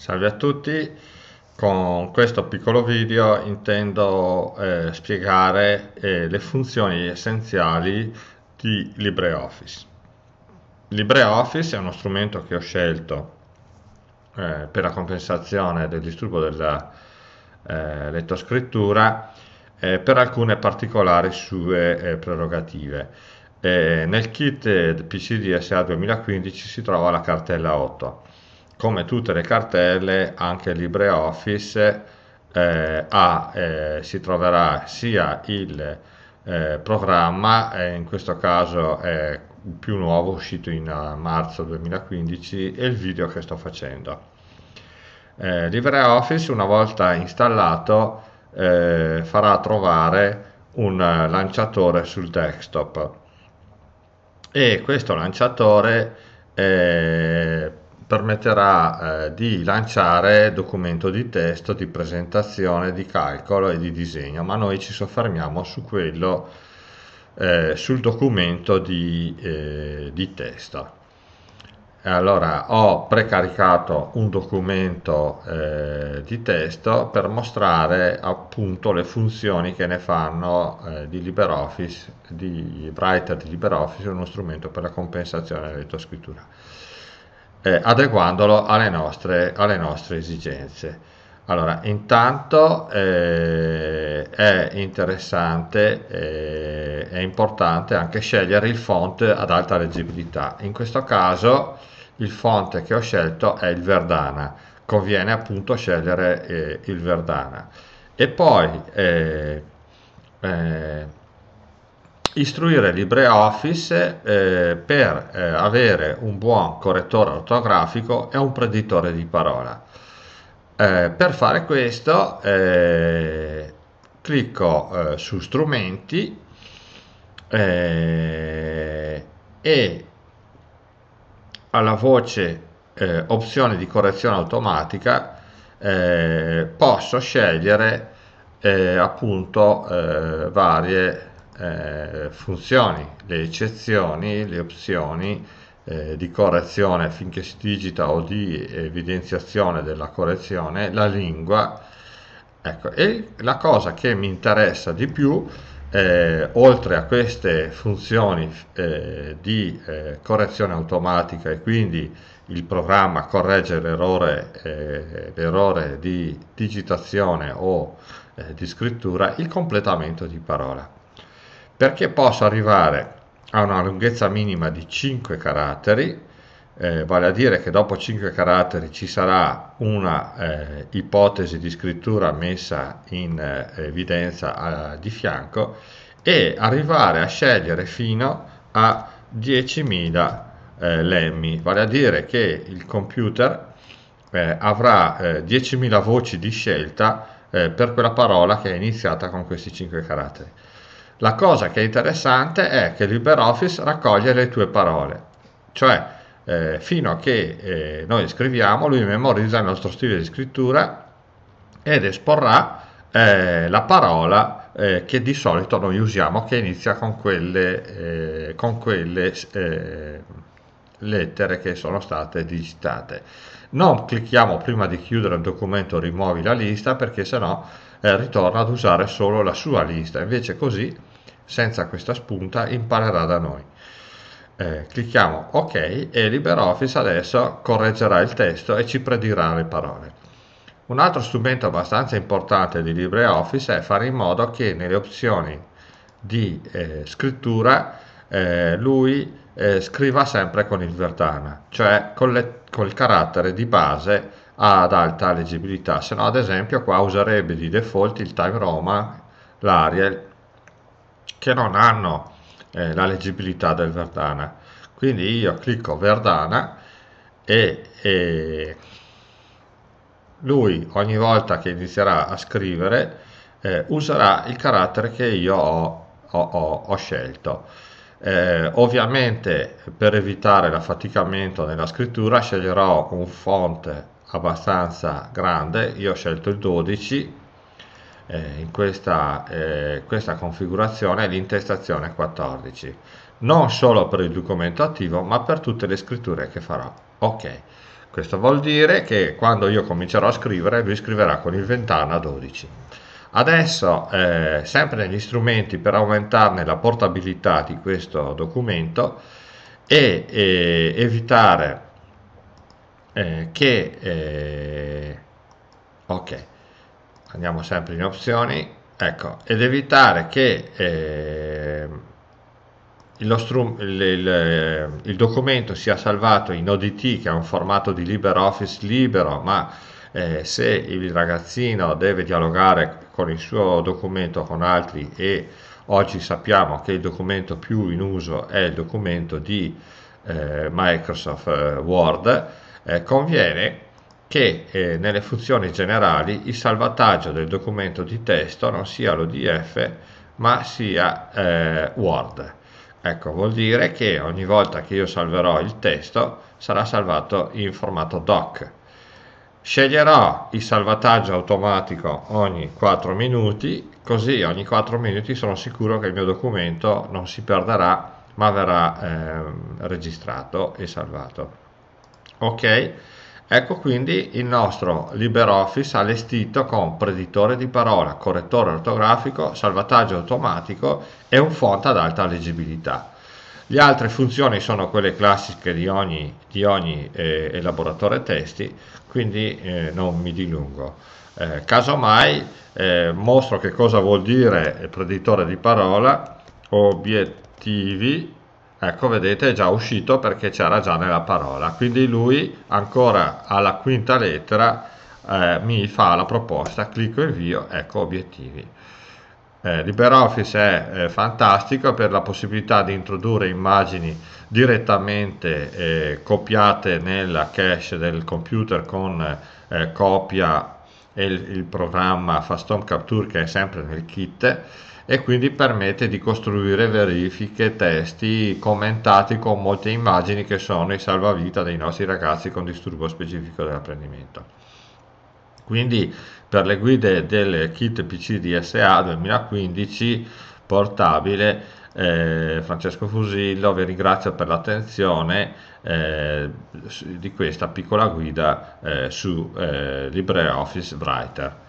Salve a tutti, con questo piccolo video intendo eh, spiegare eh, le funzioni essenziali di LibreOffice. LibreOffice è uno strumento che ho scelto eh, per la compensazione del disturbo della eh, lettoscrittura eh, per alcune particolari sue eh, prerogative. nel kit PCDSA 2015 si trova la cartella 8 come tutte le cartelle, anche LibreOffice eh, ha, eh, si troverà sia il eh, programma, eh, in questo caso è il più nuovo, uscito in eh, marzo 2015, e il video che sto facendo. Eh, LibreOffice, una volta installato, farà trovare un lanciatore sul desktop e questo lanciatore eh, permetterà eh, di lanciare documento di testo, di presentazione, di calcolo e di disegno, ma noi ci soffermiamo su quello, eh, sul documento di, eh, di testo. Allora, ho precaricato un documento eh, di testo per mostrare appunto le funzioni che ne fanno eh, di LibreOffice, di Writer di LibreOffice, uno strumento per la compensazione della letto scrittura eh, adeguandolo alle nostre, alle nostre esigenze. Allora, intanto eh, è interessante, eh, è importante anche scegliere il font ad alta leggibilità. In questo caso il font che ho scelto è il Verdana, conviene appunto scegliere eh, il Verdana. E poi eh, eh, istruire LibreOffice eh, per eh, avere un buon correttore ortografico e un preditore di parola. Eh, per fare questo eh, clicco eh, su strumenti eh, e alla voce opzioni di correzione automatica posso scegliere appunto varie eh, funzioni, le eccezioni, le opzioni eh, di correzione finché si digita o di evidenziazione della correzione, la lingua. Ecco, e la cosa che mi interessa di più eh, oltre a queste funzioni eh, di eh, correzione automatica e quindi il programma corregge eh, l'errore, di digitazione o eh, di scrittura, il completamento di parola perché possa arrivare a una lunghezza minima di 5 caratteri, eh, vale a dire che dopo 5 caratteri ci sarà una eh, ipotesi di scrittura messa in eh, evidenza eh, di fianco e arrivare a scegliere fino a 10.000 eh, lemmi, vale a dire che il computer eh, avrà 10.000 voci di scelta per quella parola che è iniziata con questi 5 caratteri. La cosa che è interessante è che LibreOffice raccoglie le tue parole, cioè eh, fino a che eh, noi scriviamo lui memorizza il nostro stile di scrittura ed esporrà eh, la parola eh, che di solito noi usiamo che inizia con quelle, eh, con quelle eh, lettere che sono state digitate. Non clicchiamo prima di chiudere il documento rimuovi la lista perché sennò eh, ritorna ad usare solo la sua lista, invece così senza questa spunta imparerà da noi. Eh, clicchiamo ok e LibreOffice adesso correggerà il testo e ci predirà le parole. Un altro strumento abbastanza importante di LibreOffice è fare in modo che nelle opzioni di eh, scrittura eh, lui eh, scriva sempre con il Verdana, cioè con le, col carattere di base ad alta leggibilità, se no ad esempio qua userebbe di default il Time Roma, l'Ariel, che non hanno eh, la leggibilità del Verdana. Quindi io clicco Verdana e, e lui ogni volta che inizierà a scrivere eh, userà il carattere che io ho, ho, ho, ho scelto. Eh, ovviamente per evitare l'affaticamento nella scrittura sceglierò un font abbastanza grande, io ho scelto il 12, eh, in questa, eh, questa configurazione l'intestazione 14, non solo per il documento attivo ma per tutte le scritture che farò. Ok, questo vuol dire che quando io comincerò a scrivere lui scriverà con il ventana 12. Adesso, eh, sempre negli strumenti per aumentarne la portabilità di questo documento e, e evitare eh, che... Eh, ok, andiamo sempre in opzioni, ecco, ed evitare che eh, lo strum, il, il, il documento sia salvato in ODT, che è un formato di LibreOffice libero, ma eh, se il ragazzino deve dialogare con il suo documento con altri e oggi sappiamo che il documento più in uso è il documento di eh, Microsoft eh, Word, eh, conviene che eh, nelle funzioni generali il salvataggio del documento di testo non sia l'ODF ma sia eh, Word. Ecco, vuol dire che ogni volta che io salverò il testo sarà salvato in formato doc sceglierò il salvataggio automatico ogni 4 minuti così ogni 4 minuti sono sicuro che il mio documento non si perderà ma verrà eh, registrato e salvato ok ecco quindi il nostro LibreOffice allestito con preditore di parola correttore ortografico salvataggio automatico e un font ad alta leggibilità le altre funzioni sono quelle classiche di ogni, di ogni eh, elaboratore testi quindi eh, non mi dilungo. Eh, casomai eh, mostro che cosa vuol dire predittore di parola, obiettivi, ecco vedete è già uscito perché c'era già nella parola, quindi lui ancora alla quinta lettera eh, mi fa la proposta, clicco invio, ecco obiettivi. Eh, LibreOffice è eh, fantastico per la possibilità di introdurre immagini direttamente eh, copiate nella cache del computer con eh, copia e il, il, programma Fastom Capture che è sempre nel kit e quindi permette di costruire verifiche, testi commentati con molte immagini che sono i salvavita dei nostri ragazzi con disturbo specifico dell'apprendimento. Quindi per le guide del kit PC DSA 2015 portabile eh, Francesco Fusillo vi ringrazio per l'attenzione eh, di questa piccola guida eh, su eh, LibreOffice Writer.